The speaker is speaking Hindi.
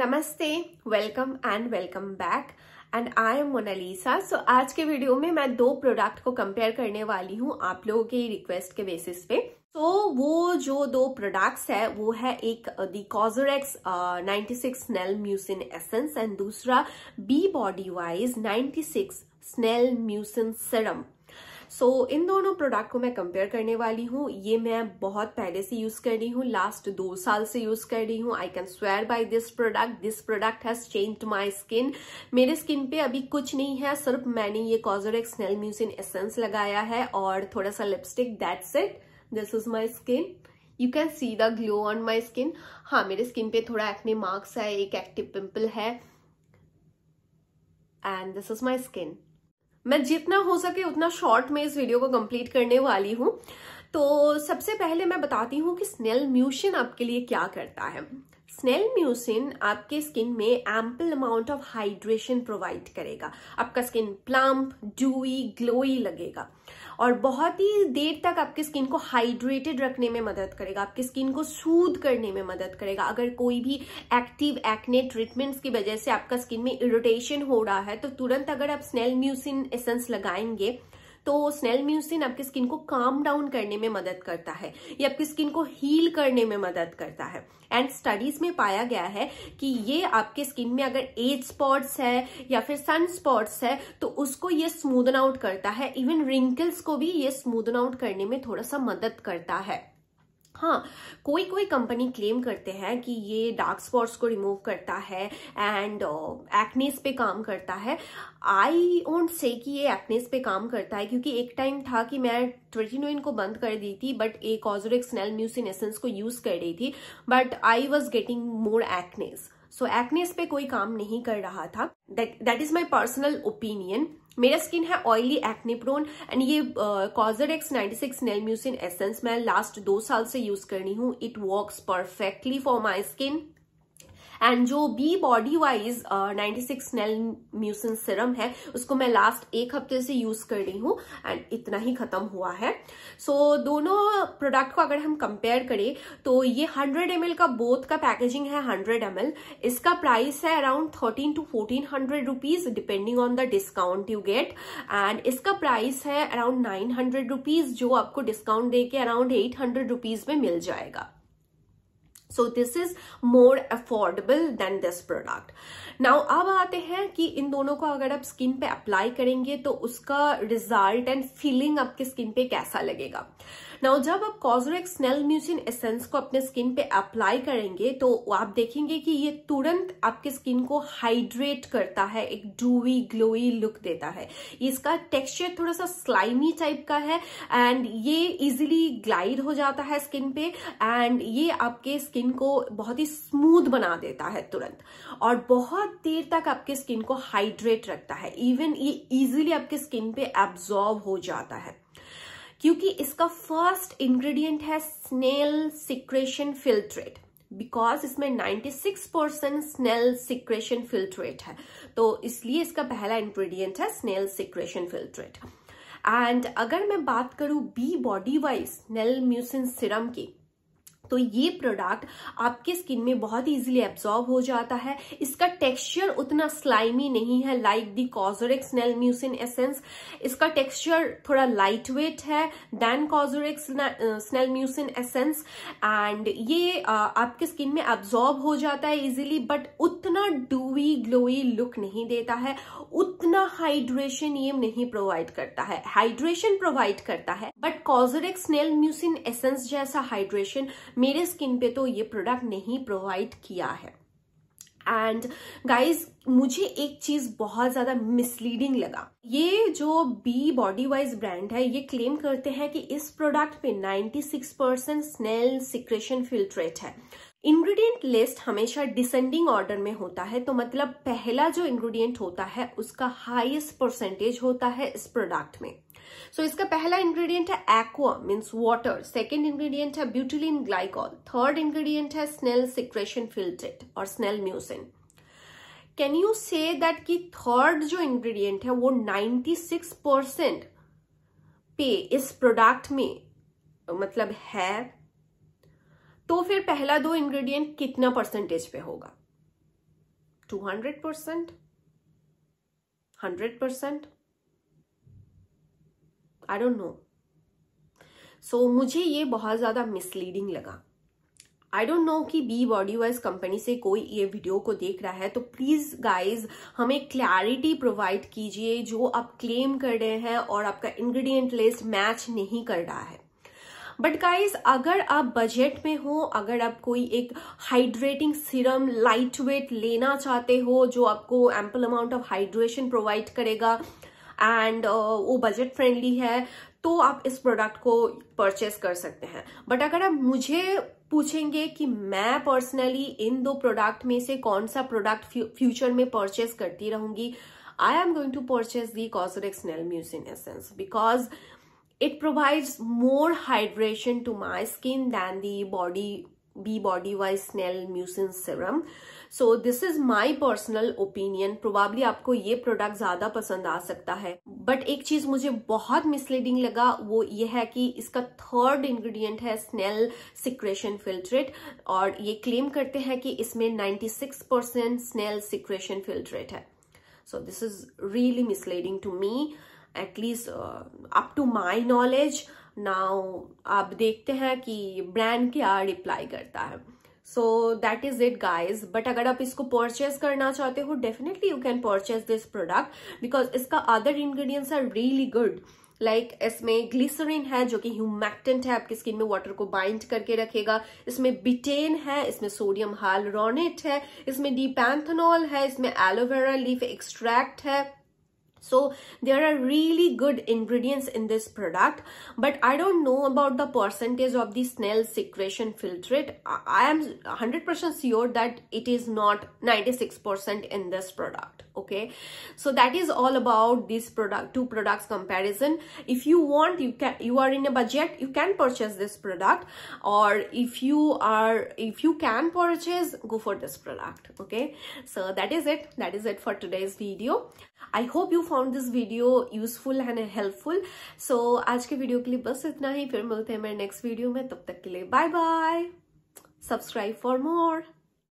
नमस्ते welcome and welcome back and I am Monalisa so आज के वीडियो में मैं दो प्रोडक्ट को कंपेयर करने वाली हूँ आप लोगों के रिक्वेस्ट के बेसिस पे तो so, वो जो दो प्रोडक्ट्स है वो है एक the COSRX ninety six snail mucin essence and दूसरा Be Bodywise ninety six snail mucin serum so so, इन दोनों प्रोडक्ट को मैं कंपेयर करने वाली हूँ ये मैं बहुत पहले से यूज कर रही हूँ लास्ट दो साल से यूज कर रही हूँ I can swear by this product this product has change my skin मेरे स्किन पे अभी कुछ नहीं है सिर्फ मैंने ये कॉजोरेक स्नेल म्यूजिन एसेंस लगाया है और थोड़ा सा lipstick that's it this is my skin you can see the glow on my skin हाँ मेरे स्किन पे थोड़ा एक्ने मार्क्स है एक एक्टिव पिम्पल है and this is my skin मैं जितना हो सके उतना शॉर्ट में इस वीडियो को कंप्लीट करने वाली हूँ तो सबसे पहले मैं बताती हूँ कि स्नेल म्यूशन आपके लिए क्या करता है स्नेल म्यूसिन आपके स्किन में ample amount of hydration provide करेगा आपका स्किन प्लम्प ड्यूई ग्लोई लगेगा और बहुत ही देर तक आपके स्किन को हाइड्रेटेड रखने में मदद करेगा आपके स्किन को सूद करने में मदद करेगा अगर कोई भी एक्टिव एक्ने ट्रीटमेंट्स की वजह से आपका स्किन में इरिटेशन हो रहा है तो तुरंत अगर आप स्नेल म्यूसिन एसेंस लगाएंगे तो स्नेल म्यूसिन आपकी स्किन को काम डाउन करने में मदद करता है ये आपकी स्किन को हील करने में मदद करता है एंड स्टडीज में पाया गया है कि ये आपके स्किन में अगर एज स्पॉट्स है या फिर सन स्पॉट्स है तो उसको ये स्मूदन आउट करता है इवन रिंकल्स को भी ये स्मूदन आउट करने में थोड़ा सा मदद करता है हाँ कोई कोई कंपनी क्लेम करते हैं कि ये डार्क स्पॉट्स को रिमूव करता है एंड एक्नेस uh, पे काम करता है आई ओंट से कि ये एक्नेस पे काम करता है क्योंकि एक टाइम था कि मैं ट्रेटिनोइन को बंद कर दी थी बट एक ऑजोरिक स्नेल म्यूसिन एसेंस को यूज कर रही थी but I was getting more acnes so acnes पे कोई काम नहीं कर रहा था that is my personal opinion मेरा स्किन है ऑयली एक्ने प्रोन एंड ये COSRX ninety six snail mucin essence मैं लास्ट दो साल से यूज करनी हूँ it works perfectly for my skin and जो Be Bodywise ninety six snail mucin Siram है उसको मैं लास्ट एक हफ्ते से यूज कर रही हूँ एंड इतना ही खत्म हुआ है सो so, दोनों प्रोडक्ट को अगर हम कंपेयर करें तो ये हंड्रेड एम का बोथ का पैकेजिंग है हंड्रेड एम इसका प्राइस है around thirteen to fourteen hundred rupees depending on the discount you get and इसका प्राइस है अराउंड नाइन हंड्रेड रुपीज जो आपको डिस्काउंट दे के अराउंड एट हंड्रेड रुपीज में मिल जाएगा so this is more affordable than this product now अब आते हैं कि इन दोनों को अगर आप स्किन पे अप्लाई करेंगे तो उसका रिजल्ट एंड फीलिंग आपके स्किन पे कैसा लगेगा नाउ जब आप कॉजरेक स्नेल म्यूसिन एसेंस को अपने स्किन पे अप्लाई करेंगे तो आप देखेंगे कि ये तुरंत आपके स्किन को हाइड्रेट करता है एक डूवी ग्लोई लुक देता है इसका टेक्सचर थोड़ा सा स्लाइमी टाइप का है एंड ये इजिली ग्लाइड हो जाता है स्किन पे एंड ये आपके स्किन स्किन को बहुत ही स्मूथ बना देता है तुरंत और बहुत देर तक आपके स्किन को हाइड्रेट रखता है इवन ये इजीली आपके स्किन पे एब्जॉर्ब हो जाता है क्योंकि इसका फर्स्ट इंग्रेडिएंट है स्नेल सिक्रेशन फिल्ट्रेट बिकॉज इसमें 96 परसेंट स्नेल सिक्रेशन फिल्ट्रेट है तो इसलिए इसका पहला इंग्रेडिएंट है स्नेल सिक्रेशन फिल्ट्रेट एंड अगर मैं बात करूं Be Bodywise snail mucin serum की तो ये प्रोडक्ट आपके स्किन में बहुत इजीली एब्जॉर्ब हो जाता है इसका टेक्सचर उतना स्लाइमी नहीं है like the COSRX snail mucin essence इसका टेक्सचर थोड़ा लाइट वेट है than COSRX snail mucin essence and ये आपके स्किन में एब्जॉर्ब हो जाता है इजीली बट उतना डूवी ग्लोई लुक नहीं देता है उतना हाइड्रेशन ये नहीं प्रोवाइड करता है हाइड्रेशन प्रोवाइड करता है but COSRX snail mucin essence जैसा हाइड्रेशन मेरे स्किन पे तो ये प्रोडक्ट नहीं प्रोवाइड किया है एंड गाइज मुझे एक चीज बहुत ज्यादा मिसलीडिंग लगा ये जो बी बॉडी वाइज ब्रांड है ये क्लेम करते हैं कि इस प्रोडक्ट में 96% परसेंट स्नेल सिक्रेशन फिल्ट्रेट है इंग्रेडिएंट लिस्ट हमेशा डिसेंडिंग ऑर्डर में होता है तो मतलब पहला जो इंग्रेडिएंट होता है उसका हाईएस्ट परसेंटेज होता है इस प्रोडक्ट में सो so, इसका पहला इंग्रेडिएंट है aqua means water second ingredient है ब्यूटिलिन ग्लाइकॉल थर्ड इंग्रेडिएंट है स्नेल सिक्रेशन फिल्ट्रेट और snail mucin can you say that की थर्ड जो इंग्रेडिएंट है वो 96 परसेंट पे इस प्रोडक्ट में मतलब है तो फिर पहला दो इंग्रेडिएंट कितना परसेंटेज पे होगा 200 percent hundred percent I don't know so मुझे ये बहुत ज़्यादा मिसलीडिंग लगा आई डोंट नो कि बी बॉडी वाइज कंपनी से कोई ये वीडियो को देख रहा है तो प्लीज गाइज हमें क्लैरिटी प्रोवाइड कीजिए जो आप क्लेम कर रहे हैं और आपका इंग्रेडिएंट लिस्ट मैच नहीं कर रहा है बट गाइज अगर आप बजट में हो अगर आप कोई एक हाइड्रेटिंग सीरम लाइट वेट लेना चाहते हो जो आपको ample amount of hydration provide करेगा एंड uh, वो बजट फ्रेंडली है तो आप इस प्रोडक्ट को परचेस कर सकते हैं बट अगर आप मुझे पूछेंगे कि मैं पर्सनली इन दो प्रोडक्ट में से कौन सा प्रोडक्ट फ्यूचर में परचेस करती रहूंगी I am going to purchase the COSRX snail mucin essence because it provides more hydration to my skin than the body Be Bodywise snail mucin serum so this is my personal opinion probably आपको ये प्रोडक्ट ज्यादा पसंद आ सकता है बट एक चीज मुझे बहुत मिसलीडिंग लगा वो ये है कि इसका थर्ड इन्ग्रीडियंट है स्नेल सिक्रेशन फिल्ट्रेट और ये क्लेम करते हैं कि इसमें 96 परसेंट स्नेल सिक्रेशन फिल्ट्रेट है so this is really misleading to me at least up to my knowledge now आप देखते हैं कि ब्रांड क्या रिप्लाई करता है so that is it guys but अगर आप इसको परचेज करना चाहते हो definitely you can purchase this product because इसका other ingredients are really good like like, इसमें ग्लिसरीन है जो कि ह्यूमैक्टेंट है आपकी स्किन में वाटर को बाइंड करके रखेगा इसमें बिटेन है इसमें सोडियम हालरोनेट है इसमें डीपैंथनॉल है इसमें एलोवेरा लीफ एक्सट्रैक्ट है so there are really good ingredients in this product but i don't know about the percentage of the snell secretion filtrate i am 100% sure that it is not 96% in this product okay so that is all about this product two products comparison if you want you can you are in a budget you can purchase this product or if you are if you can purchase go for this product okay so that is it that is it for today's video I hope you found this video useful and helpful so आज के वीडियो के लिए बस इतना ही फिर मिलते हैं मेरे नेक्स्ट वीडियो में तब तक के लिए bye bye subscribe for more